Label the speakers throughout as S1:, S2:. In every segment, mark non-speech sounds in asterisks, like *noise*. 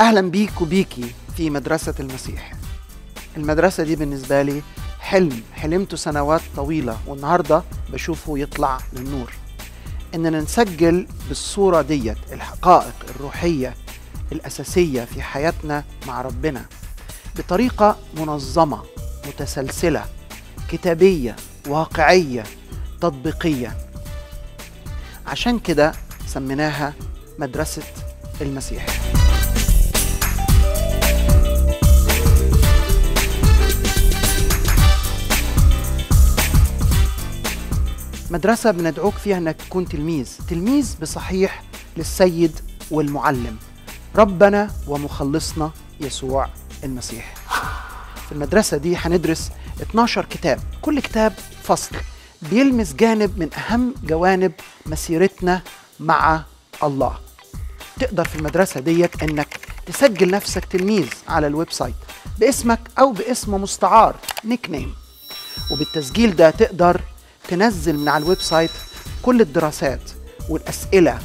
S1: اهلا بيك وبيكي في مدرسه المسيح المدرسه دي بالنسبه لي حلم حلمته سنوات طويله والنهارده بشوفه يطلع للنور اننا نسجل بالصوره ديت الحقائق الروحيه الاساسيه في حياتنا مع ربنا بطريقه منظمه متسلسله كتابيه واقعيه تطبيقيه عشان كده سميناها مدرسه المسيح مدرسة بندعوك فيها أنك تكون تلميذ تلميذ بصحيح للسيد والمعلم ربنا ومخلصنا يسوع المسيح في المدرسة دي هندرس 12 كتاب كل كتاب فصل بيلمس جانب من أهم جوانب مسيرتنا مع الله تقدر في المدرسة ديت أنك تسجل نفسك تلميذ على الويب سايت باسمك أو باسم مستعار نيك نيم وبالتسجيل ده تقدر تنزل من على الويب سايت كل الدراسات والأسئلة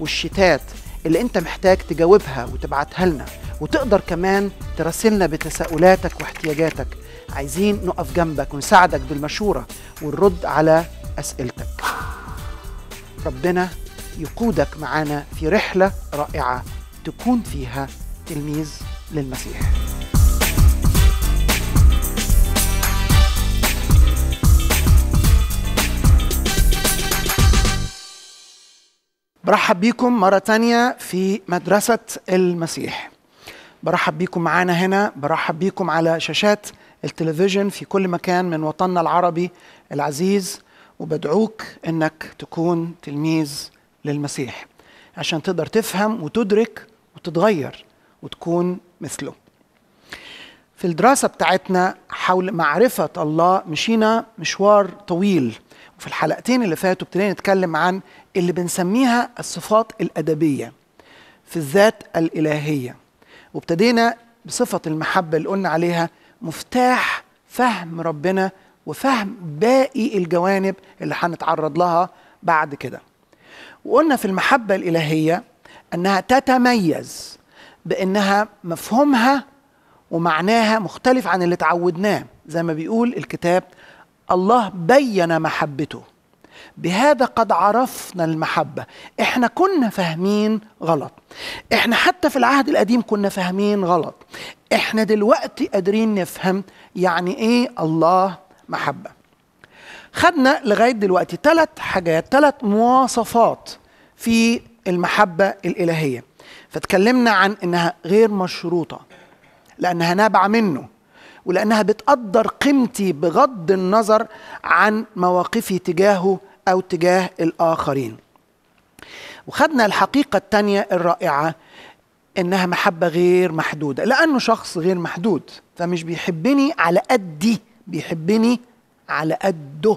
S1: والشتات اللي أنت محتاج تجاوبها وتبعتها لنا وتقدر كمان تراسلنا بتساؤلاتك واحتياجاتك عايزين نقف جنبك ونساعدك بالمشورة ونرد على أسئلتك ربنا يقودك معانا في رحلة رائعة تكون فيها تلميذ للمسيح برحب بيكم مرة تانية في مدرسة المسيح برحب بيكم معانا هنا برحب بيكم على شاشات التلفزيون في كل مكان من وطننا العربي العزيز وبدعوك انك تكون تلميذ للمسيح عشان تقدر تفهم وتدرك وتتغير وتكون مثله في الدراسة بتاعتنا حول معرفة الله مشينا مشوار طويل في الحلقتين اللي فاتوا ابتدينا نتكلم عن اللي بنسميها الصفات الأدبية في الذات الإلهية وابتدينا بصفة المحبة اللي قلنا عليها مفتاح فهم ربنا وفهم باقي الجوانب اللي هنتعرض لها بعد كده وقلنا في المحبة الإلهية أنها تتميز بأنها مفهومها ومعناها مختلف عن اللي تعودناه زي ما بيقول الكتاب الله بين محبته بهذا قد عرفنا المحبه احنا كنا فاهمين غلط احنا حتى في العهد القديم كنا فاهمين غلط احنا دلوقتي قادرين نفهم يعني ايه الله محبه خدنا لغايه دلوقتي ثلاث حاجات ثلاث مواصفات في المحبه الالهيه فتكلمنا عن انها غير مشروطه لانها نابعه منه ولأنها بتقدر قيمتي بغض النظر عن مواقفي تجاهه أو تجاه الآخرين وخدنا الحقيقة الثانية الرائعة إنها محبة غير محدودة لأنه شخص غير محدود فمش بيحبني على قدي بيحبني على قده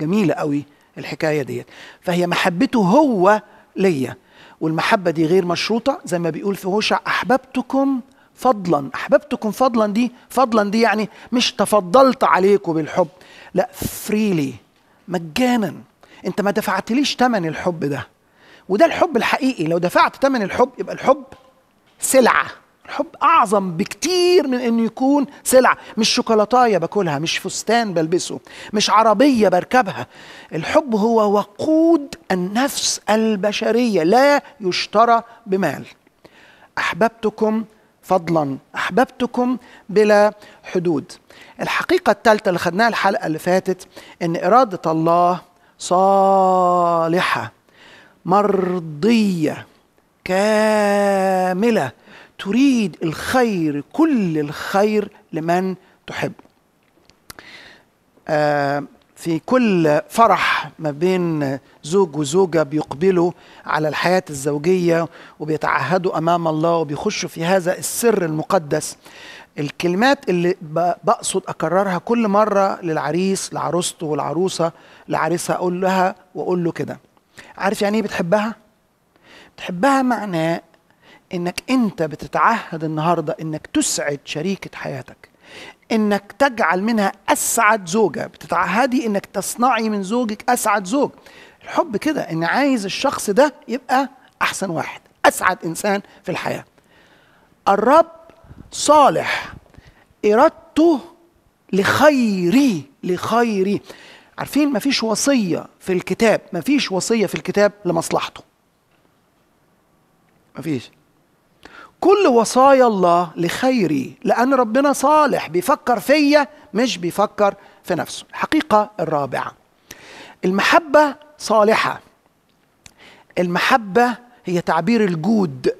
S1: جميلة قوي الحكاية ديت فهي محبته هو ليا والمحبة دي غير مشروطة زي ما بيقول في هوشع أحببتكم فضلا احببتكم فضلا دي فضلا دي يعني مش تفضلت عليكم بالحب لا فريلي مجانا انت ما دفعتليش ثمن الحب ده وده الحب الحقيقي لو دفعت ثمن الحب يبقى الحب سلعه الحب اعظم بكتير من انه يكون سلعه مش شوكولاتايه باكلها مش فستان بلبسه مش عربيه بركبها الحب هو وقود النفس البشريه لا يشترى بمال احببتكم فضلا احببتكم بلا حدود الحقيقه الثالثه اللي خدناها الحلقه اللي فاتت ان اراده الله صالحه مرضيه كامله تريد الخير كل الخير لمن تحب آه، في كل فرح ما بين زوج وزوجة بيقبلوا على الحياة الزوجية وبيتعهدوا أمام الله وبيخشوا في هذا السر المقدس الكلمات اللي بقصد أكررها كل مرة للعريس لعروسته والعروسة لعريسها أقول لها وأقول له كده عارف يعني إيه بتحبها؟ بتحبها معناه إنك أنت بتتعهد النهاردة إنك تسعد شريكة حياتك انك تجعل منها اسعد زوجه بتتعهدي انك تصنعي من زوجك اسعد زوج الحب كده ان عايز الشخص ده يبقى احسن واحد اسعد انسان في الحياه الرب صالح ارادته لخيري لخيري عارفين مفيش وصيه في الكتاب مفيش وصيه في الكتاب لمصلحته مفيش كل وصايا الله لخيري لأن ربنا صالح بيفكر فيا مش بيفكر في نفسه الحقيقة الرابعة المحبة صالحة المحبة هي تعبير الجود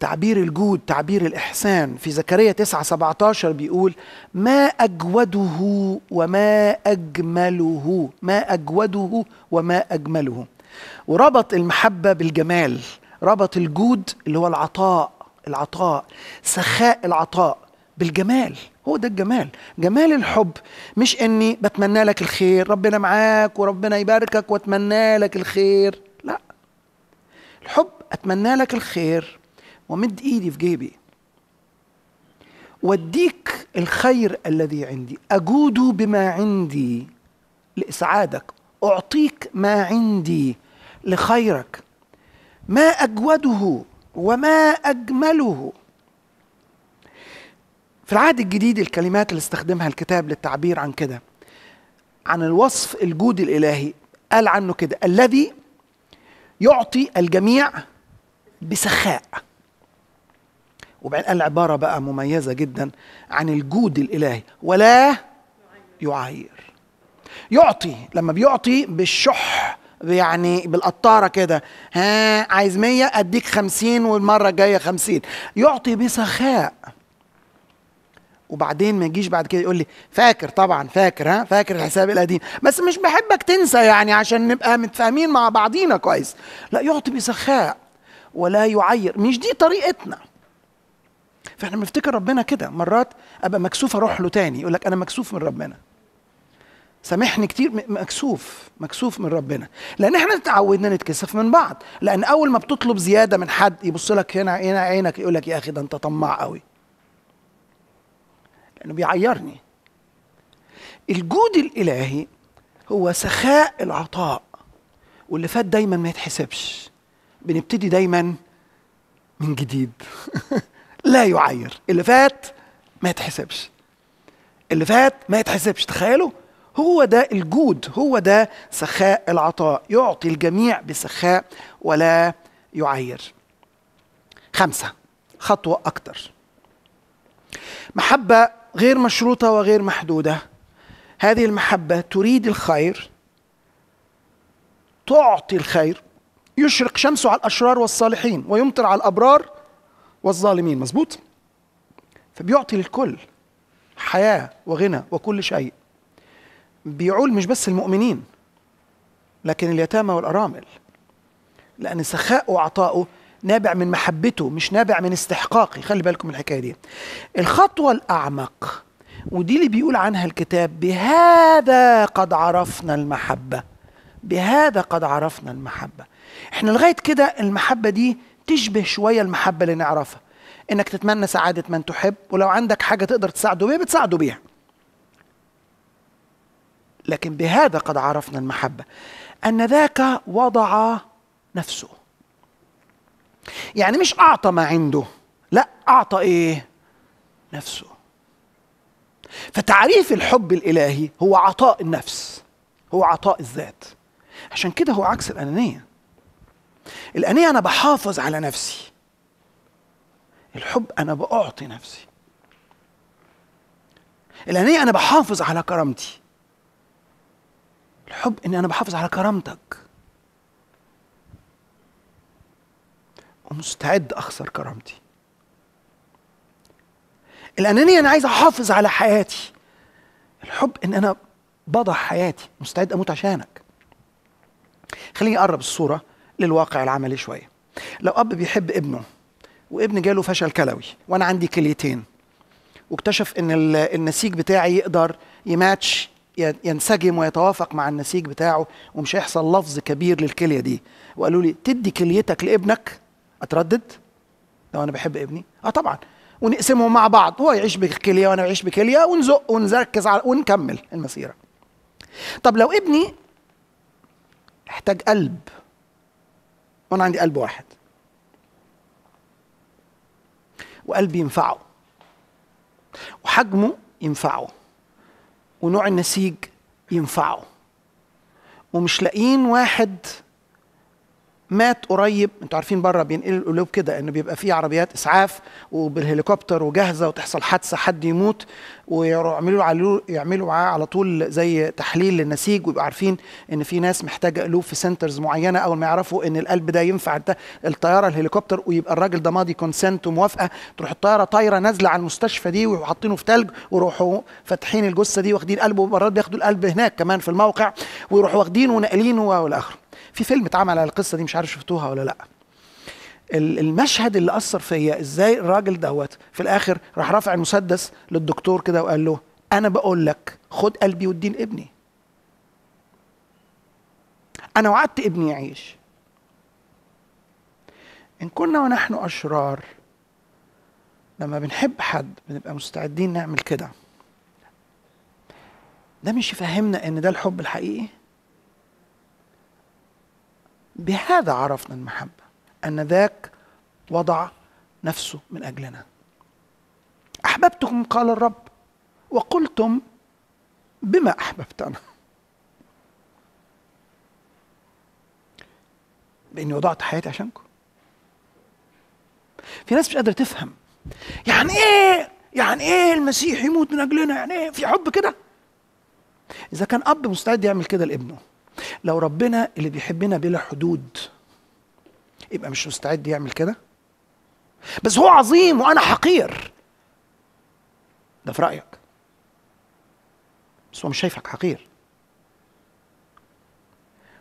S1: تعبير الجود تعبير الإحسان في زكريا 9 17 بيقول ما أجوده وما أجمله ما أجوده وما أجمله وربط المحبة بالجمال ربط الجود اللي هو العطاء العطاء سخاء العطاء بالجمال هو ده الجمال جمال الحب مش اني بتمنى لك الخير ربنا معاك وربنا يباركك واتمنى لك الخير لا الحب اتمنى لك الخير ومد ايدي في جيبي واديك الخير الذي عندي اجود بما عندي لاسعادك اعطيك ما عندي لخيرك ما اجوده وما اجمله في العهد الجديد الكلمات اللي استخدمها الكتاب للتعبير عن كده عن الوصف الجود الالهي قال عنه كده الذي يعطي الجميع بسخاء وبعدين قال عبارة بقى مميزة جدا عن الجود الإلهي ولا يعاير يعطي لما بيعطي بالشح يعني بالقطاره كده ها عايز 100 اديك 50 والمره الجايه 50 يعطي بسخاء وبعدين ما يجيش بعد كده يقول لي فاكر طبعا فاكر ها فاكر الحساب القديم بس مش بحبك تنسى يعني عشان نبقى متفاهمين مع بعضينا كويس لا يعطي بسخاء ولا يعير مش دي طريقتنا فاحنا بنفتكر ربنا كده مرات ابقى مكسوف اروح له تاني يقول لك انا مكسوف من ربنا سامحني كتير مكسوف مكسوف من ربنا لان احنا اتعودنا نتكسف من بعض لان اول ما بتطلب زياده من حد يبص لك هنا هنا عينك يقول لك يا اخي ده انت طماع قوي لانه بيعيرني الجود الالهي هو سخاء العطاء واللي فات دايما ما يتحسبش بنبتدي دايما من جديد *laughs* لا يعير اللي فات ما يتحسبش اللي فات ما يتحسبش تخيلوا هو ده الجود هو ده سخاء العطاء يعطي الجميع بسخاء ولا يعير خمسة خطوة أكتر محبة غير مشروطة وغير محدودة هذه المحبة تريد الخير تعطي الخير يشرق شمسه على الأشرار والصالحين ويمطر على الأبرار والظالمين مظبوط فبيعطي للكل حياة وغنى وكل شيء بيعول مش بس المؤمنين لكن اليتامى والأرامل لأن سخاء وعطائه نابع من محبته مش نابع من استحقاقي خلي بالكم من الحكاية دي الخطوة الأعمق ودي اللي بيقول عنها الكتاب بهذا قد عرفنا المحبة بهذا قد عرفنا المحبة احنا لغاية كده المحبة دي تشبه شوية المحبة اللي نعرفها انك تتمنى سعادة من تحب ولو عندك حاجة تقدر تساعده بيها بتساعده بيها لكن بهذا قد عرفنا المحبة أن ذاك وضع نفسه يعني مش أعطى ما عنده لا أعطى إيه نفسه فتعريف الحب الإلهي هو عطاء النفس هو عطاء الذات عشان كده هو عكس الأنانية الأنانية أنا بحافظ على نفسي الحب أنا بأعطي نفسي الأنانية أنا بحافظ على كرامتي الحب اني انا بحافظ على كرامتك ومستعد اخسر كرامتي الانانيه انا عايز احافظ على حياتي الحب ان انا بضع حياتي مستعد اموت عشانك خليني اقرب الصوره للواقع العملي شويه لو اب بيحب ابنه وابن جاله فشل كلوي وانا عندي كليتين واكتشف ان النسيج بتاعي يقدر يماتش ينسجم ويتوافق مع النسيج بتاعه ومش هيحصل لفظ كبير للكليه دي وقالوا لي تدي كليتك لابنك اتردد لو انا بحب ابني اه طبعا ونقسمهم مع بعض هو يعيش بكليه وانا اعيش بكليه ونزق ونركز على ونكمل المسيره طب لو ابني احتاج قلب وانا عندي قلب واحد وقلبي ينفعه وحجمه ينفعه ونوع النسيج ينفعه ومش لاقيين واحد مات قريب انتوا عارفين بره بينقلوا القلوب كده ان بيبقى فيه عربيات اسعاف وبالهليكوبتر وجاهزه وتحصل حادثه حد يموت ويعملوا يعملوا معاه على طول زي تحليل للنسيج ويبقوا عارفين ان في ناس محتاجه قلوب في سنترز معينه اول ما يعرفوا ان القلب ده ينفع ده الطياره الهليكوبتر ويبقى الراجل ده ماضي كونسنت وموافقه تروح الطياره طايره نازله على المستشفى دي وحاطينه في ثلج ويروحوا فاتحين الجثه دي واخدين قلبه ومرات بياخدوا القلب هناك كمان في الموقع ويروحوا واخدينه وناقلينه والى اخره في فيلم اتعمل على القصه دي مش عارف شفتوها ولا لا المشهد اللي اثر فيا ازاي الراجل دوت في الاخر راح رافع المسدس للدكتور كده وقال له انا بقول لك خد قلبي والدين ابني انا وعدت ابني يعيش ان كنا ونحن اشرار لما بنحب حد بنبقى مستعدين نعمل كده ده مش يفهمنا ان ده الحب الحقيقي بهذا عرفنا المحبة أن ذاك وضع نفسه من أجلنا أحببتكم قال الرب وقلتم بما أحببتنا بإني وضعت حياتي عشانكم في ناس مش قادرة تفهم يعني إيه يعني إيه المسيح يموت من أجلنا يعني إيه في حب كده إذا كان أب مستعد يعمل كده لابنه لو ربنا اللي بيحبنا بلا حدود يبقى مش مستعد يعمل كده بس هو عظيم وانا حقير ده في رايك بس هو مش شايفك حقير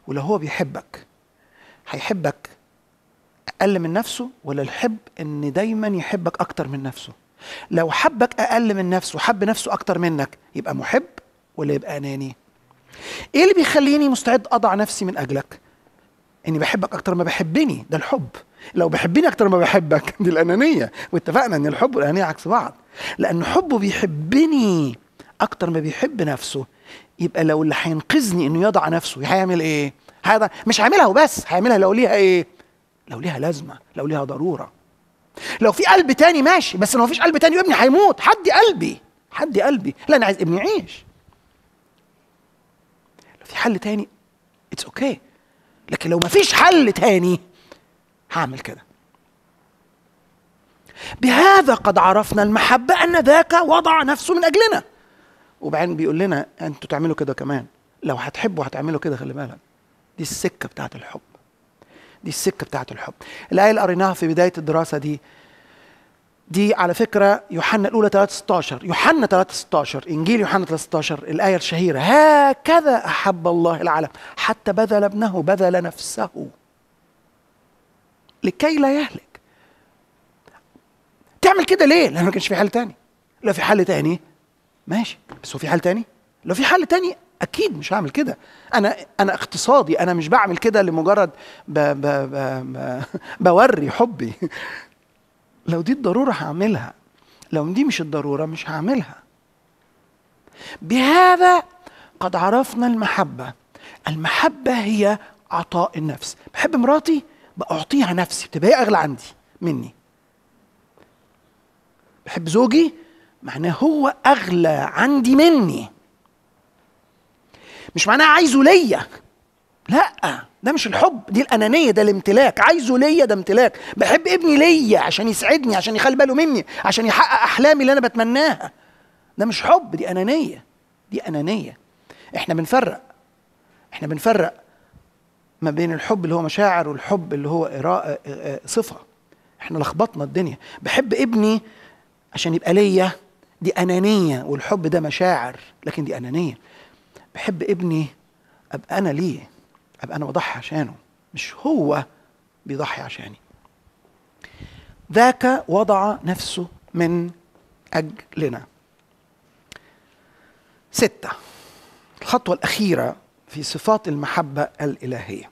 S1: ولو هو بيحبك هيحبك اقل من نفسه ولا الحب ان دايما يحبك اكتر من نفسه لو حبك اقل من نفسه وحب نفسه اكتر منك يبقى محب ولا يبقى اناني ايه اللي بيخليني مستعد اضع نفسي من اجلك اني بحبك اكتر ما بحبني ده الحب لو بحبني اكتر ما بحبك دي الانانيه واتفقنا ان الحب والانانيه عكس بعض لان حبه بيحبني اكتر ما بيحب نفسه يبقى لو اللي هينقذني انه يضع نفسه هيعمل ايه هذا مش هعملها وبس هعملها لو ليها ايه لو ليها لازمه لو ليها ضروره لو في قلب تاني ماشي بس لو مفيش قلب تاني ابني هيموت حدي قلبي حدي قلبي لا انا عايز ابني يعيش في حل تاني اتس اوكي okay. لكن لو ما فيش حل تاني هعمل كده بهذا قد عرفنا المحبة أن ذاك وضع نفسه من أجلنا وبعدين بيقول لنا أنتوا تعملوا كده كمان لو هتحبوا هتعملوا كده خلي بالك دي السكة بتاعت الحب دي السكة بتاعت الحب الآية اللي قريناها في بداية الدراسة دي دي على فكرة يوحنا الأولى 3:16 يوحنا 3:16 إنجيل يوحنا 3:16 الآية الشهيرة هكذا أحب الله العالم حتى بذل ابنه بذل نفسه لكي لا يهلك تعمل كده ليه؟ لأنه ما كانش في حل تاني لو في حل تاني ماشي بس هو في حل تاني؟ لو في حل تاني اكيد مش هعمل كده انا انا اقتصادي انا مش بعمل كده لمجرد بـ ب ب ب بوري حبي لو دي الضروره هعملها لو دي مش الضروره مش هعملها بهذا قد عرفنا المحبه المحبه هي عطاء النفس بحب مراتي بأعطيها نفسي بتبقى هي أغلى عندي مني بحب زوجي معناه هو أغلى عندي مني مش معناه عايزه ليا لأ ده مش الحب دي الانانيه ده الامتلاك عايزه ليا ده امتلاك بحب ابني ليا عشان يسعدني عشان يخلي باله مني عشان يحقق احلامي اللي انا بتمناها ده مش حب دي انانيه دي انانيه احنا بنفرق احنا بنفرق ما بين الحب اللي هو مشاعر والحب اللي هو إراء آه، آه، آه، صفه احنا لخبطنا الدنيا بحب ابني عشان يبقى ليا دي انانيه والحب ده مشاعر لكن دي انانيه بحب ابني ابقى انا ليه ابقى انا بضحي عشانه مش هو بيضحي عشاني ذاك وضع نفسه من اجلنا سته الخطوه الاخيره في صفات المحبه الالهيه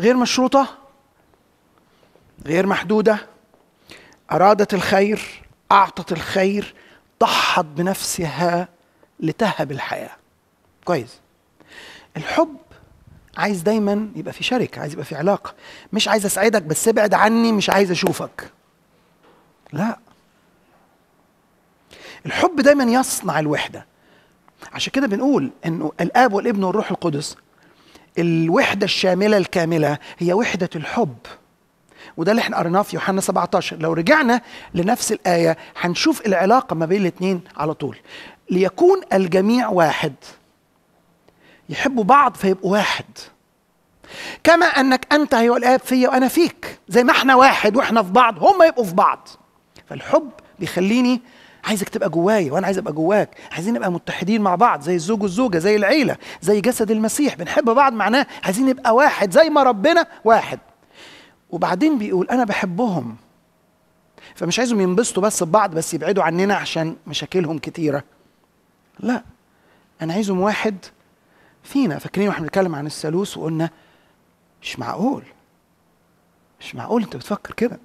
S1: غير مشروطه غير محدوده ارادت الخير اعطت الخير ضحت بنفسها لتهب الحياه كويس الحب عايز دايما يبقى في شركه عايز يبقى في علاقه مش عايز اسعدك بس ابعد عني مش عايز اشوفك لا الحب دايما يصنع الوحده عشان كده بنقول انه الاب والابن والروح القدس الوحده الشامله الكامله هي وحده الحب وده اللي احنا قرناه في يوحنا 17 لو رجعنا لنفس الايه هنشوف العلاقه ما بين الاثنين على طول ليكون الجميع واحد يحبوا بعض فيبقوا واحد كما انك انت ايها الاب فيا وانا فيك زي ما احنا واحد واحنا في بعض هم يبقوا في بعض فالحب بيخليني عايزك تبقى جوايا وانا عايز ابقى جواك عايزين نبقى متحدين مع بعض زي الزوج والزوجه زي العيله زي جسد المسيح بنحب بعض معناه عايزين نبقى واحد زي ما ربنا واحد وبعدين بيقول انا بحبهم فمش عايزهم ينبسطوا بس ببعض بس يبعدوا عننا عشان مشاكلهم كتيره لا انا عايزهم واحد فينا فاكرين واحنا بنتكلم عن الثالوث وقلنا مش معقول مش معقول انت بتفكر كده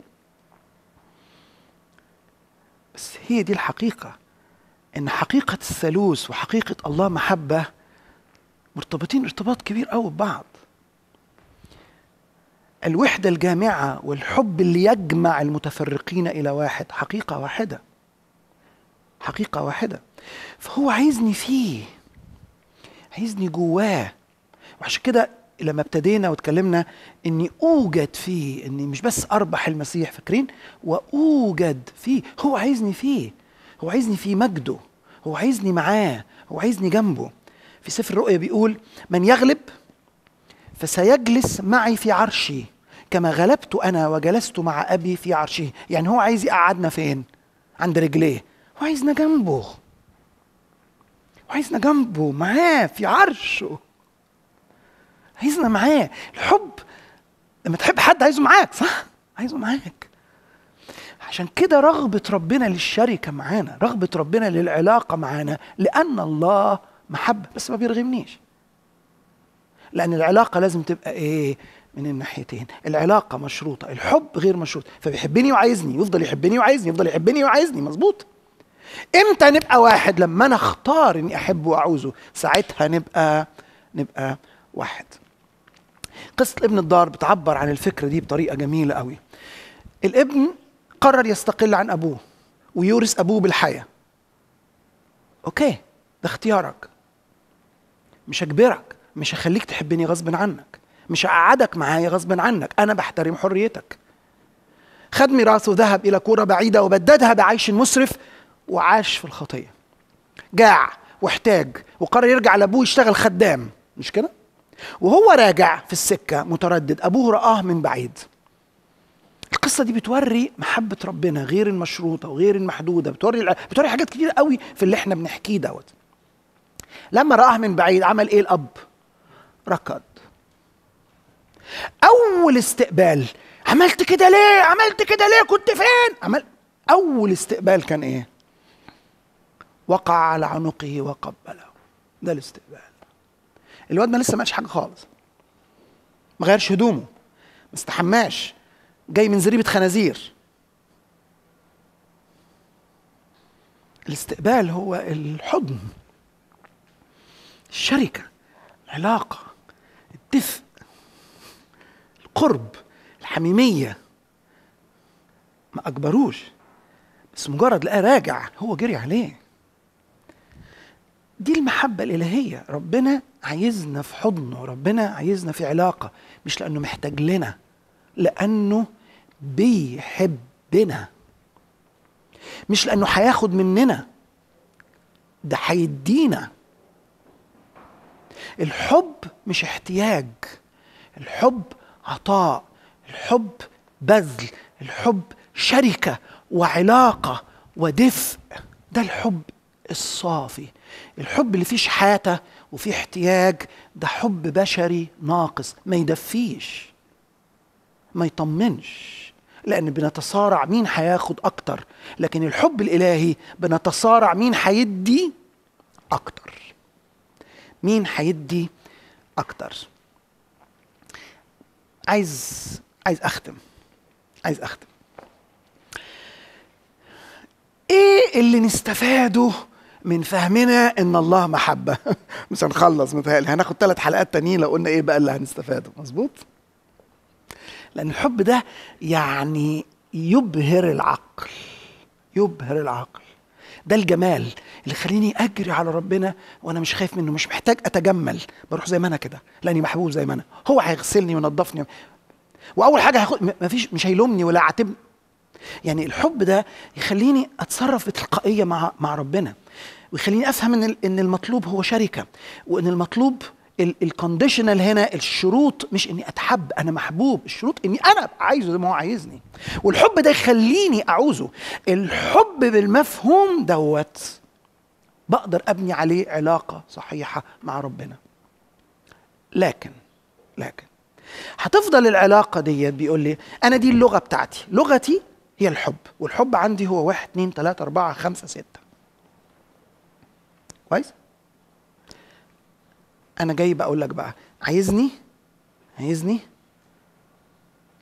S1: بس هي دي الحقيقة ان حقيقة الثالوث وحقيقة الله محبة مرتبطين ارتباط كبير قوي ببعض الوحدة الجامعة والحب اللي يجمع المتفرقين إلى واحد حقيقة واحدة حقيقة واحدة فهو عايزني فيه عايزني جواه وعشان كده لما ابتدينا واتكلمنا اني اوجد فيه اني مش بس اربح المسيح فاكرين واوجد فيه هو عايزني فيه هو عايزني في مجده هو عايزني معاه هو عايزني جنبه في سفر الرؤيا بيقول من يغلب فسيجلس معي في عرشي كما غلبت انا وجلست مع ابي في عرشه يعني هو عايز يقعدنا فين عند رجليه هو عايزنا جنبه وعايزنا جنبه معاه في عرشه عايزنا معاه الحب لما تحب حد عايزه معاك صح عايزه معاك عشان كده رغبة ربنا للشركة معانا رغبة ربنا للعلاقة معانا لأن الله محبة بس ما بيرغمنيش لأن العلاقة لازم تبقى إيه من الناحيتين العلاقة مشروطة الحب غير مشروط فبيحبني وعايزني يفضل يحبني وعايزني يفضل يحبني وعايزني مظبوط امتى نبقى واحد لما انا اختار اني احبه واعوزه ساعتها نبقى نبقى واحد قصة ابن الدار بتعبر عن الفكرة دي بطريقة جميلة قوي الابن قرر يستقل عن أبوه ويورث أبوه بالحياة أوكي ده اختيارك مش هجبرك مش هخليك تحبني غصب عنك مش هقعدك معايا غصب عنك أنا بحترم حريتك خد ميراثه ذهب إلى كوره بعيدة وبددها بعيش مسرف وعاش في الخطيه جاع واحتاج وقرر يرجع لابوه يشتغل خدام مش كده وهو راجع في السكه متردد ابوه راه من بعيد القصه دي بتوري محبه ربنا غير المشروطه وغير المحدوده بتوري بتوري حاجات كتير قوي في اللي احنا بنحكيه دوت لما راه من بعيد عمل ايه الاب ركض اول استقبال عملت كده ليه عملت كده ليه كنت فين عمل اول استقبال كان ايه وقع على عنقه وقبله ده الاستقبال الواد ما لسه ما حاجه خالص ما غيرش هدومه ما استحماش جاي من زريبه خنازير الاستقبال هو الحضن الشركه العلاقه الدفء القرب الحميميه ما اجبروش بس مجرد لقاه راجع هو جري عليه دي المحبة الإلهية ربنا عايزنا في حضنه ربنا عايزنا في علاقة مش لأنه محتاج لنا لأنه بيحبنا مش لأنه هياخد مننا ده هيدينا الحب مش احتياج الحب عطاء الحب بذل الحب شركة وعلاقة ودفء ده الحب الصافي الحب اللي فيه شحاته وفيه احتياج ده حب بشري ناقص ما يدفيش ما يطمنش لان بنتصارع مين هياخد اكتر لكن الحب الالهي بنتصارع مين هيدي اكتر مين هيدي اكتر عايز عايز اختم عايز اختم ايه اللي نستفاده من فهمنا ان الله محبه *laughs* مش هنخلص متهيألي هناخد ثلاث حلقات تانيين لو قلنا ايه بقى اللي هنستفاده مظبوط لان الحب ده يعني يبهر العقل يبهر العقل ده الجمال اللي خليني اجري على ربنا وانا مش خايف منه مش محتاج اتجمل بروح زي ما انا كده لاني محبوب زي ما انا هو هيغسلني وينظفني واول حاجه هاخد مفيش مش هيلومني ولا عاتبني يعني الحب ده يخليني اتصرف بتلقائيه مع مع ربنا ويخليني افهم ان ان المطلوب هو شركه وان المطلوب الكونديشنال هنا الشروط مش اني اتحب انا محبوب الشروط اني انا عايزه زي ما هو عايزني والحب ده يخليني اعوزه الحب بالمفهوم دوت بقدر ابني عليه علاقه صحيحه مع ربنا لكن لكن هتفضل العلاقه ديت بيقول لي انا دي اللغه بتاعتي لغتي هي الحب والحب عندي هو واحد اثنين ثلاثة أربعة خمسة ستة كويس أنا جاي بقول لك بقى عايزني عايزني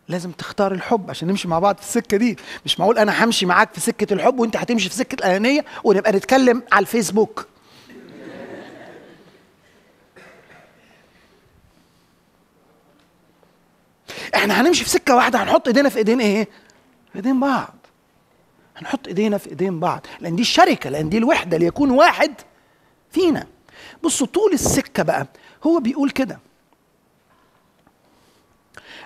S1: لازم تختار الحب عشان نمشي مع بعض في السكه دي مش معقول انا همشي معاك في سكه الحب وانت هتمشي في سكه الانانيه ونبقى نتكلم على الفيسبوك احنا هنمشي في سكه واحده هنحط ايدينا في ايدين ايه في ايدين بعض هنحط ايدينا في ايدين بعض لان دي الشركه لان دي الوحده ليكون واحد فينا بصوا طول السكه بقى هو بيقول كده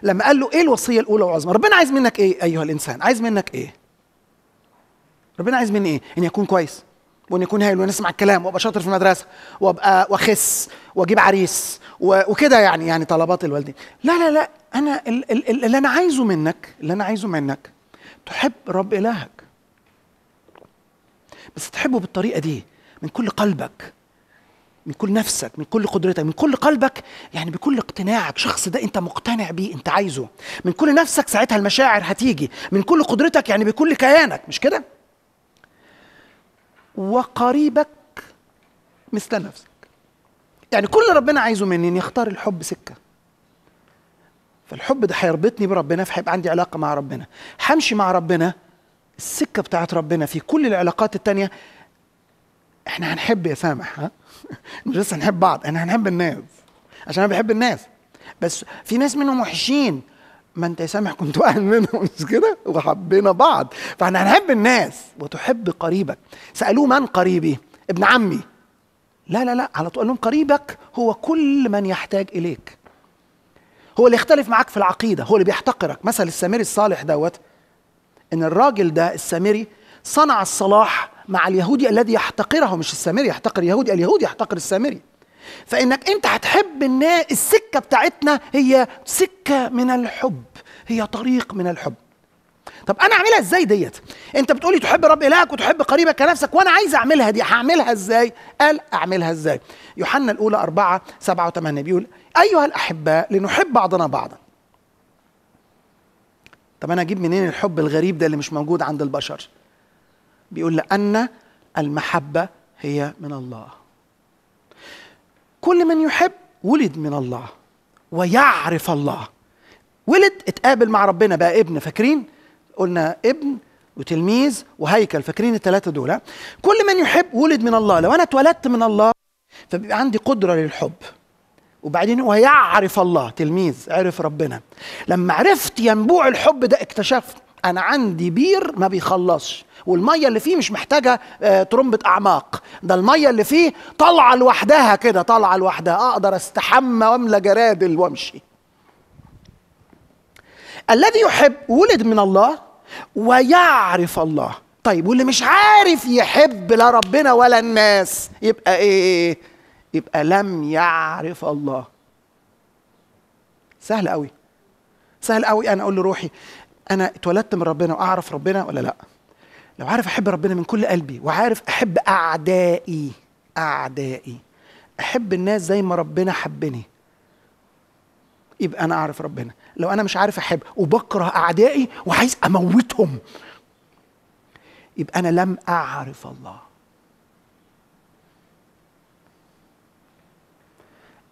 S1: لما قال له ايه الوصيه الاولى والعظمى ربنا عايز منك ايه ايها الانسان عايز منك ايه ربنا عايز مني ايه ان يكون كويس وان يكون هايل وان اسمع الكلام وابقى شاطر في المدرسه وابقى واخس واجيب عريس وكده يعني يعني طلبات الوالدين لا لا لا انا اللي انا عايزه منك اللي انا عايزه منك تحب رب إلهك بس تحبه بالطريقة دي من كل قلبك من كل نفسك من كل قدرتك من كل قلبك يعني بكل اقتناعك شخص ده انت مقتنع بيه انت عايزه من كل نفسك ساعتها المشاعر هتيجي من كل قدرتك يعني بكل كيانك مش كده وقريبك مثل نفسك يعني كل ربنا عايزه مني ان يختار الحب سكه فالحب ده هيربطني بربنا فهيبقى عندي علاقه مع ربنا همشي مع ربنا السكه بتاعت ربنا في كل العلاقات التانية احنا هنحب يا سامح ها *laughs* مش بس هنحب بعض احنا هنحب الناس عشان انا بحب الناس بس في ناس منهم وحشين ما انت يا سامح كنت *laughs* واحد منهم مش كده وحبينا بعض فاحنا هنحب الناس وتحب قريبك سالوه من قريبي ابن عمي لا لا لا على طول لهم قريبك هو كل من يحتاج اليك هو اللي يختلف معاك في العقيده هو اللي بيحتقرك مثل السامري الصالح دوت ان الراجل ده السامري صنع الصلاح مع اليهودي الذي يحتقره مش السامري يحتقر اليهودي اليهودي يحتقر السامري فانك انت هتحب الناس السكه بتاعتنا هي سكه من الحب هي طريق من الحب طب انا اعملها ازاي ديت انت بتقولي تحب رب الهك وتحب قريبك كنفسك وانا عايز اعملها دي هعملها ازاي قال اعملها ازاي يوحنا الاولى 4 7 و 8 بيقول أيها الأحباء لنحب بعضنا بعضا طب أنا أجيب منين الحب الغريب ده اللي مش موجود عند البشر بيقول لأن المحبة هي من الله كل من يحب ولد من الله ويعرف الله ولد اتقابل مع ربنا بقى ابن فاكرين قلنا ابن وتلميذ وهيكل فاكرين الثلاثه دول كل من يحب ولد من الله لو انا اتولدت من الله فبيبقى عندي قدره للحب وبعدين هو يعرف الله تلميذ عرف ربنا لما عرفت ينبوع الحب ده اكتشفت انا عندي بير ما بيخلصش والميه اللي فيه مش محتاجه آه، ترمبه اعماق ده الميه اللي فيه طالعه لوحدها كده طالعه لوحدها اقدر استحمى واملى جرادل وامشي الذي يحب ولد من الله ويعرف الله طيب واللي مش عارف يحب لا ربنا ولا الناس يبقى ايه يبقى لم يعرف الله سهل قوي سهل قوي انا اقول لروحي انا اتولدت من ربنا واعرف ربنا ولا لا لو عارف احب ربنا من كل قلبي وعارف احب اعدائي اعدائي احب الناس زي ما ربنا حبني يبقى انا اعرف ربنا لو انا مش عارف احب وبكره اعدائي وعايز اموتهم يبقى انا لم اعرف الله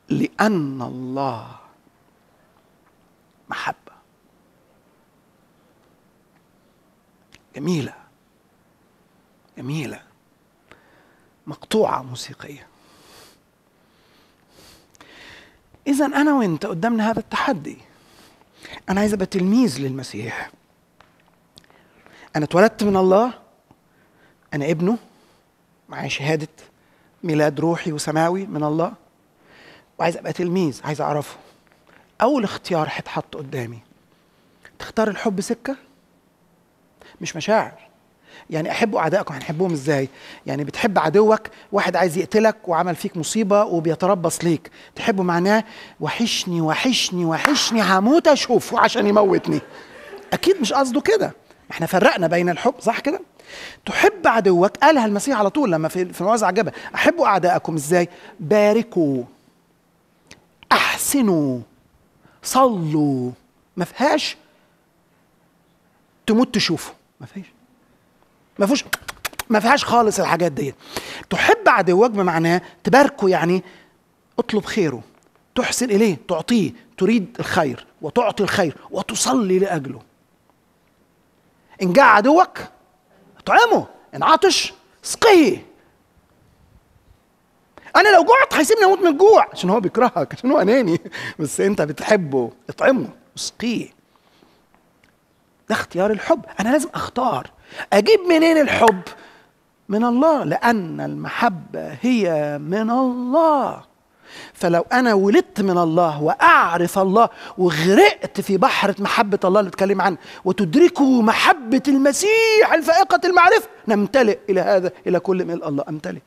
S1: لأن الله محبة جميلة جميلة مقطوعة موسيقية إذا أنا وأنت قدامنا هذا التحدي أنا عايز أبقى تلميذ للمسيح أنا اتولدت من الله أنا ابنه معايا شهادة ميلاد روحي وسماوي من الله وعايز ابقى تلميذ عايز اعرفه اول اختيار هيتحط قدامي تختار الحب سكه مش مشاعر يعني احبوا اعدائكم هنحبهم ازاي يعني بتحب عدوك واحد عايز يقتلك وعمل فيك مصيبه وبيتربص ليك تحبه معناه وحشني وحشني وحشني هموت اشوفه عشان يموتني اكيد مش قصده كده احنا فرقنا بين الحب صح كده تحب عدوك قالها المسيح على طول لما في المواعظ عجبه احبوا اعدائكم ازاي باركوا احسنوا صلوا ما فيهاش تموت تشوفه ما فيش ما فيهوش ما فيهاش خالص الحاجات ديت تحب عدوك بمعناه تباركه يعني اطلب خيره تحسن اليه تعطيه تريد الخير وتعطي الخير وتصلي لاجله ان جاء عدوك اطعمه ان عطش اسقيه انا لو جعت هيسيبني اموت من الجوع عشان هو بيكرهك عشان هو اناني *laughs* بس انت بتحبه اطعمه اسقيه ده اختيار الحب انا لازم اختار اجيب منين الحب من الله لان المحبه هي من الله فلو انا ولدت من الله واعرف الله وغرقت في بحر محبه الله اللي اتكلم عنه وتدركه محبه المسيح الفائقه المعرفه نمتلئ الى هذا الى كل ملء الله امتلئ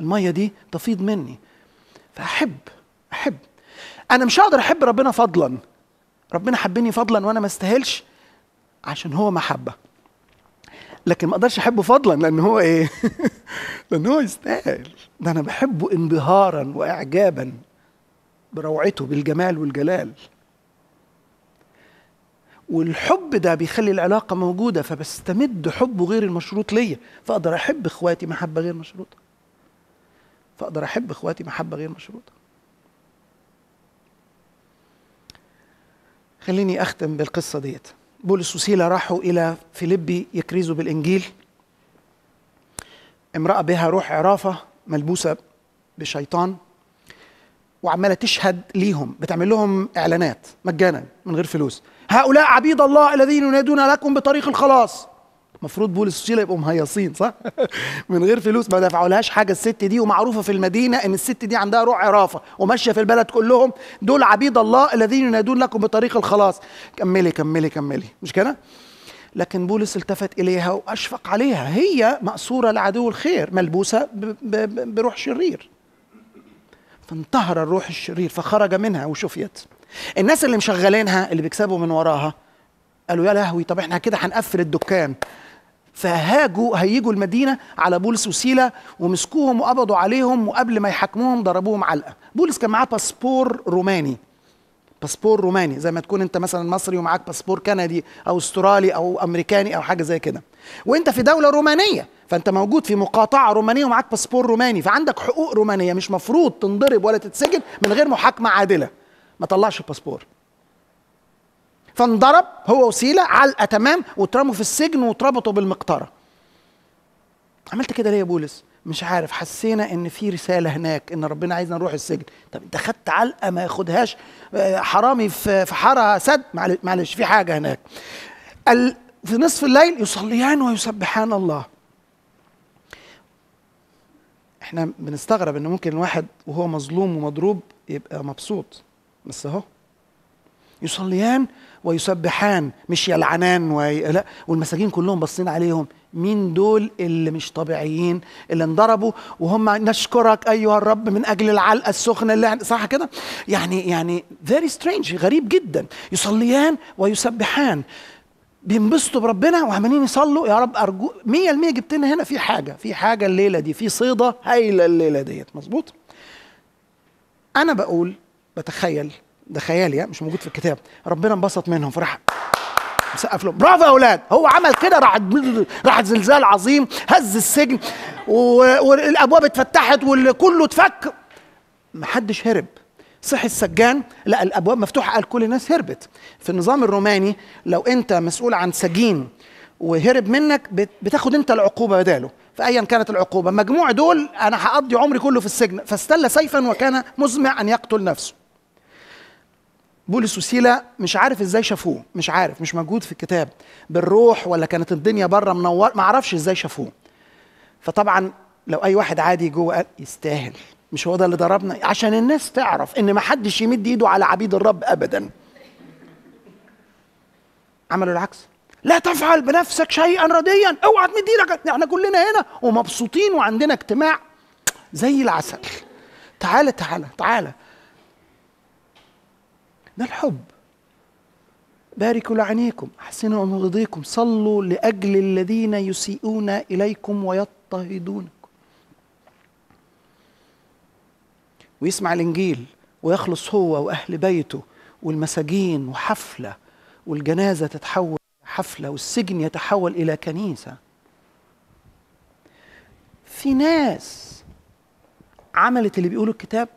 S1: الميه دي تفيض مني فاحب احب انا مش هقدر احب ربنا فضلا ربنا حبني فضلا وانا ما استاهلش عشان هو محبه لكن ما اقدرش احبه فضلا لان هو ايه *laughs* لان هو يستاهل ده انا بحبه انبهارا واعجابا بروعته بالجمال والجلال والحب ده بيخلي العلاقة موجودة فبستمد حبه غير المشروط ليا فأقدر أحب إخواتي محبة غير مشروطة فاقدر احب اخواتي محبه غير مشروطه خليني اختم بالقصه ديت بولس وسيله راحوا الى فيليبي يكرزوا بالانجيل امراه بها روح عرافه ملبوسه بشيطان وعماله تشهد ليهم بتعمل لهم اعلانات مجانا من غير فلوس هؤلاء عبيد الله الذين ينادون لكم بطريق الخلاص المفروض بولس وشيلا يبقوا مهيصين صح *laughs* من غير فلوس ما دفعولهاش حاجه الست دي ومعروفه في المدينه ان الست دي عندها روح عرافه وماشيه في البلد كلهم دول عبيد الله الذين ينادون لكم بطريق الخلاص كملي كملي كملي مش كده لكن بولس التفت اليها واشفق عليها هي ماسوره لعدو الخير ملبوسه بروح شرير فانتهر الروح الشرير فخرج منها وشفيت الناس اللي مشغلينها اللي بيكسبوا من وراها قالوا يا لهوي طب احنا كده هنقفل الدكان فهاجوا هيجوا المدينة على بولس وسيلة ومسكوهم وقبضوا عليهم وقبل ما يحاكموهم ضربوهم علقة بولس كان معاه باسبور روماني باسبور روماني زي ما تكون انت مثلا مصري ومعاك باسبور كندي او استرالي او امريكاني او حاجه زي كده وانت في دوله رومانيه فانت موجود في مقاطعه رومانيه ومعاك باسبور روماني فعندك حقوق رومانيه مش مفروض تنضرب ولا تتسجن من غير محاكمه عادله ما طلعش الباسبور فانضرب هو وسيله علقه تمام واترموا في السجن واتربطوا بالمقطره عملت كده ليه يا بولس مش عارف حسينا ان في رساله هناك ان ربنا عايزنا نروح السجن طب انت خدت علقه ما ياخدهاش آه، حرامي في حارة سد معلش في حاجه هناك في نصف الليل يصليان ويسبحان الله احنا بنستغرب ان ممكن الواحد وهو مظلوم ومضروب يبقى مبسوط بس اهو يصليان ويسبحان مش يلعنان وي... لا والمساجين كلهم باصين عليهم مين دول اللي مش طبيعيين اللي انضربوا وهم نشكرك ايها الرب من اجل العلقه السخنه اللي صح كده يعني يعني فيري سترينج غريب جدا يصليان ويسبحان بينبسطوا بربنا وعمالين يصلوا يا رب ارجو 100% جبت لنا هنا في حاجه في حاجه الليله دي في صيده هايله الليله ديت مظبوط انا بقول بتخيل ده خيالي مش موجود في الكتاب ربنا انبسط منهم فرح سقف لهم برافو يا اولاد هو عمل كده راح راح زلزال عظيم هز السجن والابواب اتفتحت وكله اتفك محدش هرب صحي السجان لا الابواب مفتوحه قال كل الناس هربت في النظام الروماني لو انت مسؤول عن سجين وهرب منك بتاخد انت العقوبه بداله فايا كانت العقوبه مجموع دول انا هقضي عمري كله في السجن فاستل سيفا وكان مزمع ان يقتل نفسه بولس وسيلة مش عارف ازاي شافوه مش عارف مش موجود في الكتاب بالروح ولا كانت الدنيا بره منور ما اعرفش ازاي شافوه فطبعا لو اي واحد عادي جوه قال يستاهل مش هو ده اللي ضربنا عشان الناس تعرف ان ما حدش يمد ايده على عبيد الرب ابدا عملوا العكس لا تفعل بنفسك شيئا رديا اوعى تمد ايدك احنا كلنا هنا ومبسوطين وعندنا اجتماع زي العسل تعالى تعالى تعالى ده الحب باركوا لعينيكم احسنوا مضيكم صلوا لاجل الذين يسيئون اليكم ويضطهدونكم ويسمع الانجيل ويخلص هو واهل بيته والمساجين وحفله والجنازه تتحول الى حفله والسجن يتحول الى كنيسه في ناس عملت اللي بيقوله الكتاب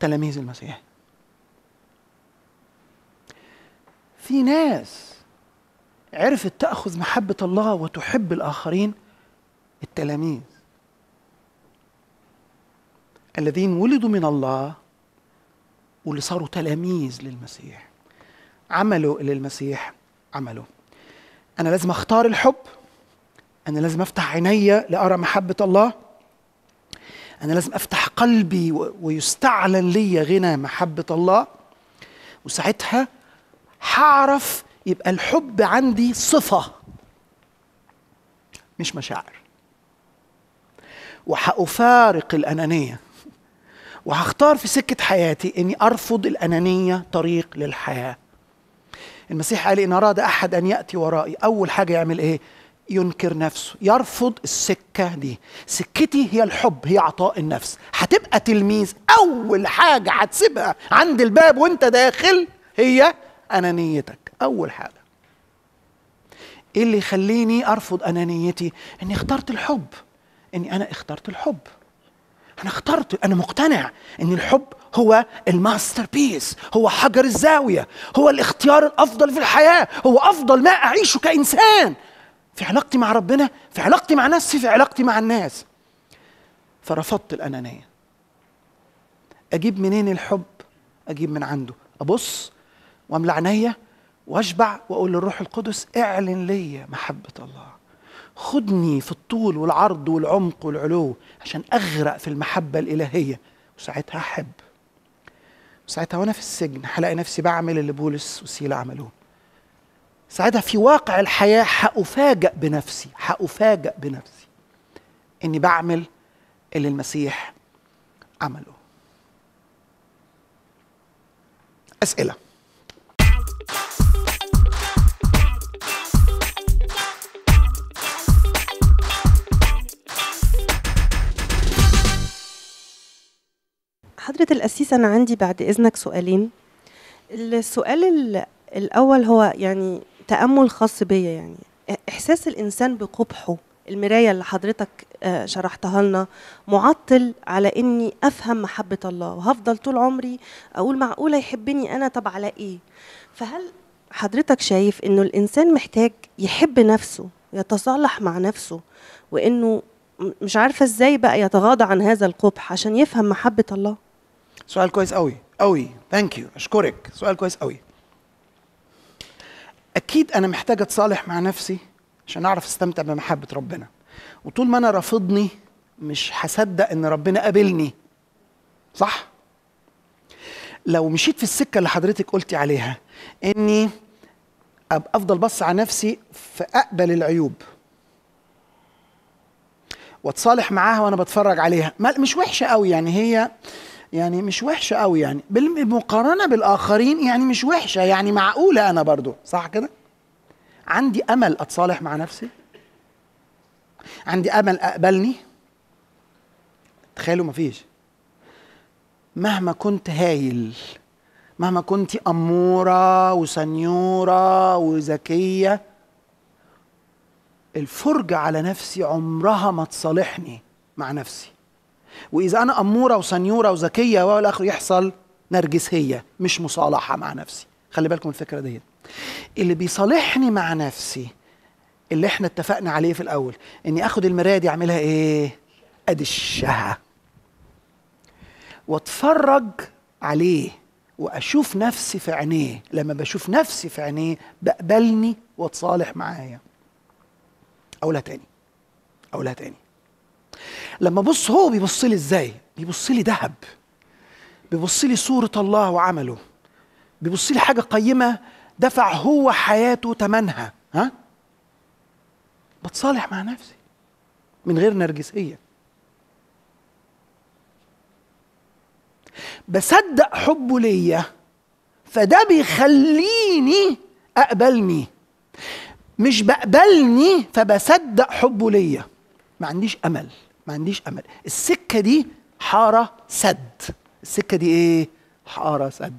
S1: تلاميذ المسيح في ناس عرفت تأخذ محبة الله وتحب الآخرين التلاميذ الذين ولدوا من الله واللي صاروا تلاميذ للمسيح عملوا اللي المسيح عمله أنا لازم أختار الحب أنا لازم أفتح عيني لأرى محبة الله أنا لازم أفتح قلبي ويستعلن لي غنى محبة الله وساعتها هعرف يبقى الحب عندي صفة مش مشاعر وهأفارق الأنانية وهختار في سكة حياتي أني أرفض الأنانية طريق للحياة المسيح قال إن أراد أحد أن يأتي ورائي أول حاجة يعمل إيه؟ ينكر نفسه يرفض السكة دي سكتي هي الحب هي عطاء النفس هتبقى تلميذ أول حاجة هتسيبها عند الباب وانت داخل هي انانيتك اول حاجه ايه اللي يخليني ارفض انانيتي اني اخترت الحب اني انا اخترت الحب انا اخترت انا مقتنع ان الحب هو الماستر بيس هو حجر الزاويه هو الاختيار الافضل في الحياه هو افضل ما اعيشه كانسان في علاقتي مع ربنا في علاقتي مع نفسي في علاقتي مع الناس فرفضت الانانيه اجيب منين الحب اجيب من عنده ابص واملى عينيا واشبع واقول للروح القدس اعلن ليا محبه الله خدني في الطول والعرض والعمق والعلو عشان اغرق في المحبه الالهيه وساعتها احب ساعتها وانا في السجن هلاقي نفسي بعمل اللي بولس وسيلا عملوه ساعتها في واقع الحياه هافاجئ بنفسي هافاجئ بنفسي اني بعمل اللي المسيح عمله اسئله
S2: حضرة القسيس أنا عندي بعد إذنك سؤالين السؤال الأول هو يعني تأمل خاص بيا يعني إحساس الإنسان بقبحه المراية اللي حضرتك آه، شرحتها لنا معطل على إني أفهم محبة الله وهفضل طول عمري أقول معقولة يحبني أنا طب على إيه فهل حضرتك شايف إنه الإنسان محتاج يحب نفسه يتصالح مع نفسه وإنه مش عارفة إزاي بقى يتغاضى عن هذا القبح عشان يفهم محبة الله
S1: سؤال كويس قوي قوي ثانك يو اشكرك سؤال كويس قوي
S2: اكيد انا محتاج اتصالح مع نفسي
S1: عشان اعرف استمتع بمحبه ربنا وطول ما انا رافضني مش هصدق ان ربنا قابلني صح لو مشيت في السكه اللي حضرتك قلتي عليها اني افضل بص على نفسي فاقبل العيوب واتصالح معاها وانا بتفرج عليها مش وحشه قوي يعني هي يعني مش وحشه قوي يعني بالمقارنه بالاخرين يعني مش وحشه يعني معقوله انا برضو صح كده عندي امل اتصالح مع نفسي عندي امل اقبلني تخيلوا مفيش مهما كنت هايل مهما كنت اموره وسنيوره وذكيه الفرجه على نفسي عمرها ما تصالحني مع نفسي واذا انا اموره وسنيوره وذكيه والآخر اخره يحصل نرجسيه مش مصالحه مع نفسي خلي بالكم الفكره ديت اللي بيصالحني مع نفسي اللي احنا اتفقنا عليه في الاول اني اخد المرايه دي اعملها ايه ادشها واتفرج عليه واشوف نفسي في عينيه لما بشوف نفسي في عينيه بقبلني واتصالح معايا اقولها تاني اقولها تاني لما بص هو بيبص لي ازاي بيبص لي ذهب بيبص لي صوره الله وعمله بيبص لي حاجه قيمه دفع هو حياته ثمنها ها بتصالح مع نفسي من غير نرجسيه بصدق حبه ليا فده بيخليني اقبلني مش بقبلني فبصدق حبه ليا ما عنديش امل ما عنديش امل السكه دي حاره سد السكه دي ايه حاره سد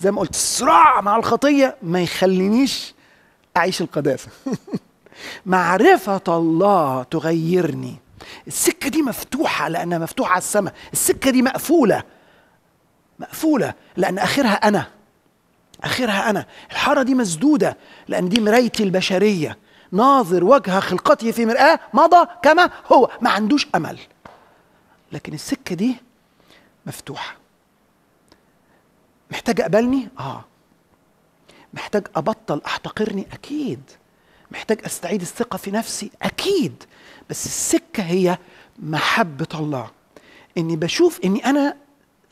S1: زي ما قلت الصراع مع الخطيه ما يخلينيش اعيش القداسه *laughs* معرفه الله تغيرني السكه دي مفتوحه لانها مفتوحه على السماء السكه دي مقفوله مقفوله لان اخرها انا اخرها انا الحاره دي مسدوده لان دي مرايتي البشريه ناظر وجه خلقته في مرآة مضى كما هو ما عندوش أمل لكن السكة دي مفتوحة محتاج أقبلني؟ آه محتاج أبطل أحتقرني؟ أكيد محتاج أستعيد الثقة في نفسي؟ أكيد بس السكة هي محبة الله إني بشوف إني أنا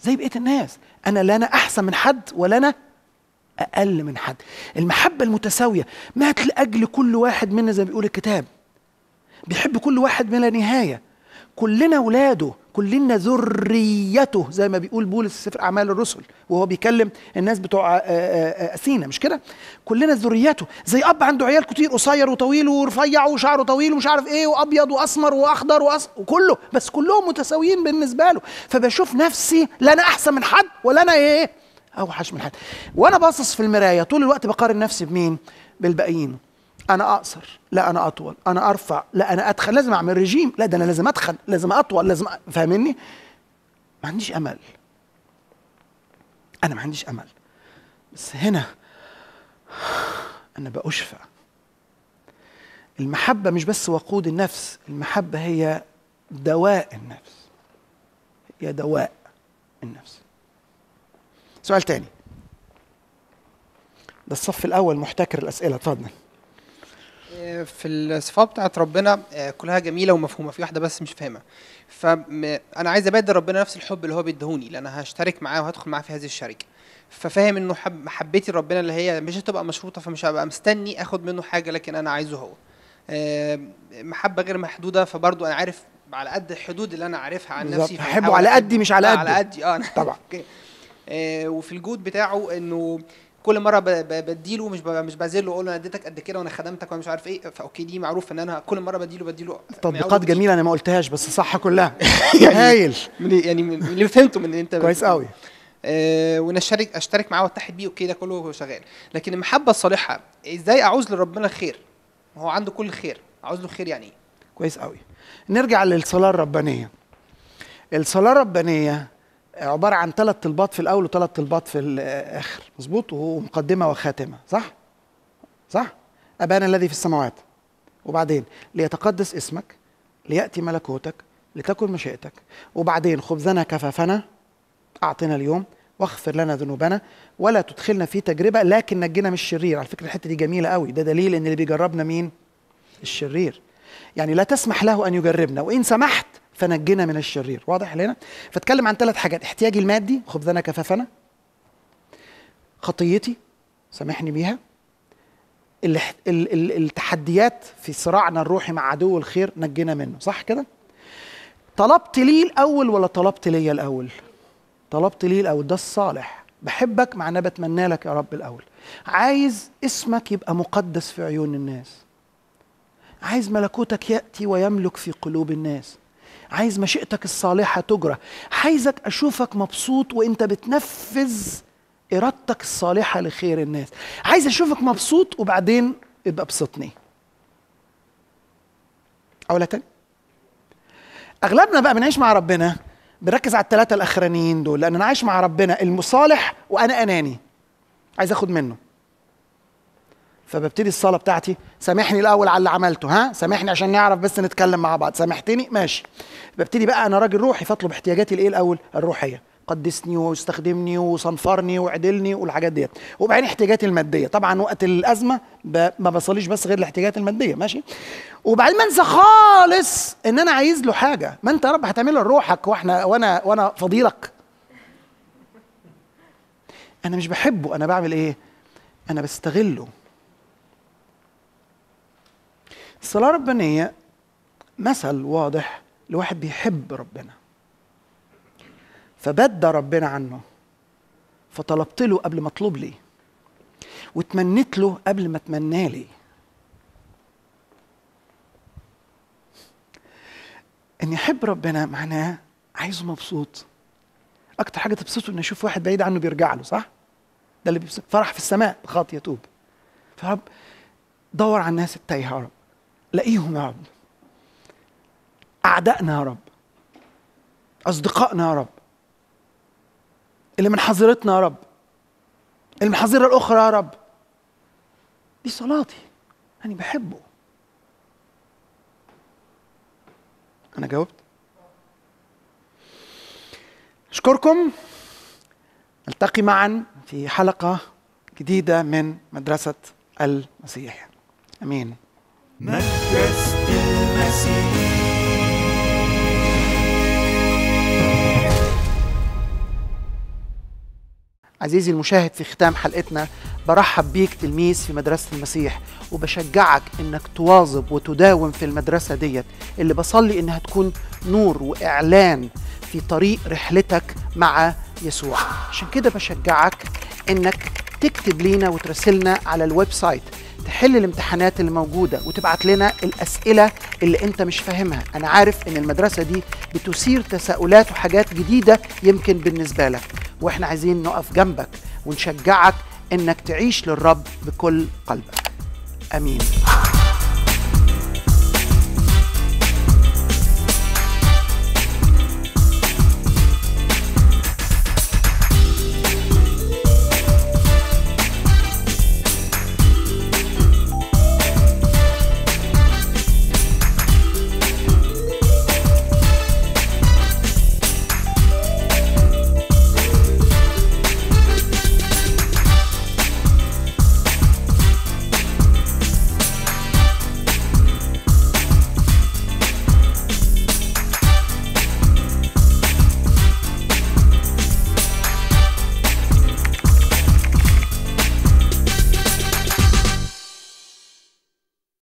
S1: زي بقية الناس أنا لا أنا أحسن من حد ولا أنا اقل من حد المحبه المتساويه مات لاجل كل واحد منا زي ما بيقول الكتاب بيحب كل واحد بلا نهايه كلنا ولاده كلنا ذريته زي ما بيقول بولس في سفر اعمال الرسل وهو بيكلم الناس بتوع اثينا آه، آه، آه، مش كده كلنا ذريته زي اب عنده عيال كتير قصير وطويل ورفيع وشعره طويل ومش عارف ايه وابيض واسمر واخضر وأس... وكله بس كلهم متساويين بالنسبه له فبشوف نفسي لا انا احسن من حد ولا انا ايه اوحش من حد وانا باصص في المرايه طول الوقت بقارن نفسي بمين بالباقيين انا اقصر لا انا اطول انا ارفع لا انا ادخل لازم اعمل رجيم لا ده انا لازم ادخل لازم اطول لازم فاهمني ما عنديش امل انا ما عنديش امل بس هنا انا باشفى المحبه مش بس وقود النفس المحبه هي دواء النفس هي دواء النفس سؤال تاني ده الصف الاول محتكر الاسئله اتفضل
S2: آه، في الصفات بتاعت ربنا آه، كلها جميله ومفهومه في واحده بس مش فاهمها فانا عايز ابادر ربنا نفس الحب اللي هو بيديهوني لان هشترك معاه وهدخل معاه في هذه الشركه ففاهم انه حب محبتي لربنا اللي هي مش هتبقى مشروطه فمش هبقى مستني اخد منه حاجه لكن انا عايزه هو آه، محبه غير محدوده فبرضه انا عارف على قد الحدود اللي انا عارفها عن نفسي بحبه على قدي مش على قدي على قدي اه طبعا *laughs* آه، وفي الجود بتاعه انه كل مره بديله مش مش بذله اقول له انا اديتك قد كده وانا خدمتك وانا مش عارف ايه فاوكي دي معروف ان انا كل مره بديله بديله تطبيقات جميله انا ما قلتهاش بس صح كلها *laughs* يعني هايل يعني من اللي فهمته من انت كويس قوي آه وانا اشترك اشترك معاه واتحد بيه اوكي ده كله شغال لكن المحبه الصالحه ازاي اعوز لربنا الخير هو عنده كل خير اعوز له خير يعني ايه
S1: كويس قوي نرجع للصلاه الربانيه الصلاه الربانيه عباره عن ثلاث طلبات في الاول وثلاث طلبات في الاخر مظبوط ومقدمه وخاتمه صح صح ابانا الذي في السماوات وبعدين ليتقدس اسمك لياتي ملكوتك لتكن مشيئتك وبعدين خبزنا كفافنا اعطنا اليوم واغفر لنا ذنوبنا ولا تدخلنا في تجربه لكن نجنا من الشرير على فكره الحته دي جميله قوي ده دليل ان اللي بيجربنا مين الشرير يعني لا تسمح له ان يجربنا وان سمحت فنجنا من الشرير واضح لنا فاتكلم عن ثلاث حاجات احتياجي المادي خبزنا كفافنا خطيتي سامحني بيها ال ال التحديات في صراعنا الروحي مع عدو الخير نجينا منه صح كده طلبت لي الاول ولا طلبت ليا الاول طلبت لي الاول ده الصالح بحبك معناه بتمنى لك يا رب الاول عايز اسمك يبقى مقدس في عيون الناس عايز ملكوتك ياتي ويملك في قلوب الناس عايز مشيئتك الصالحة تجرى عايزك أشوفك مبسوط وإنت بتنفذ إرادتك الصالحة لخير الناس عايز أشوفك مبسوط وبعدين ابقى ابسطني أولا تاني أغلبنا بقى بنعيش مع ربنا بنركز على الثلاثة الأخرانيين دول لأن أنا عايش مع ربنا المصالح وأنا أناني عايز أخد منه فببتدي الصلاه بتاعتي سامحني الاول على اللي عملته ها سامحني عشان نعرف بس نتكلم مع بعض سامحتني ماشي ببتدي بقى انا راجل روحي فاطلب احتياجاتي الايه الاول الروحيه قدسني واستخدمني وصنفرني وعدلني والحاجات ديت وبعدين احتياجاتي الماديه طبعا وقت الازمه ما بصليش بس غير الاحتياجات الماديه ماشي وبعدين بنسى خالص ان انا عايز له حاجه ما انت يا رب هتعملها لروحك واحنا وانا وانا فضيلك انا مش بحبه انا بعمل ايه انا بستغله الصلاة الربانية مثل واضح لواحد بيحب ربنا فبدى ربنا عنه فطلبت له قبل ما اطلب لي وتمنيت له قبل ما اتمنى لي اني احب ربنا معناه عايزه مبسوط اكتر حاجه تبسطه ان اشوف واحد بعيد عنه بيرجع له صح ده اللي بيبسط فرح في السماء بخاط يتوب فرب دور على الناس التايهه يا رب لاقيهم يا رب اعدائنا يا رب اصدقائنا يا رب اللي من حظيرتنا يا رب اللي من حظيره الاخرى يا رب دي صلاتي انا بحبه انا جاوبت اشكركم نلتقي معا في حلقه جديده من مدرسه المسيح امين مكة المسيح عزيزي المشاهد في ختام حلقتنا برحب بيك تلميذ في مدرسة المسيح وبشجعك انك تواظب وتداوم في المدرسة ديت اللي بصلي انها تكون نور واعلان في طريق رحلتك مع يسوع عشان كده بشجعك انك تكتب لينا وترسلنا على الويب سايت تحل الامتحانات اللي موجودة وتبعت لنا الأسئلة اللي أنت مش فاهمها أنا عارف إن المدرسة دي بتثير تساؤلات وحاجات جديدة يمكن بالنسبة لك وإحنا عايزين نقف جنبك ونشجعك إنك تعيش للرب بكل قلبك أمين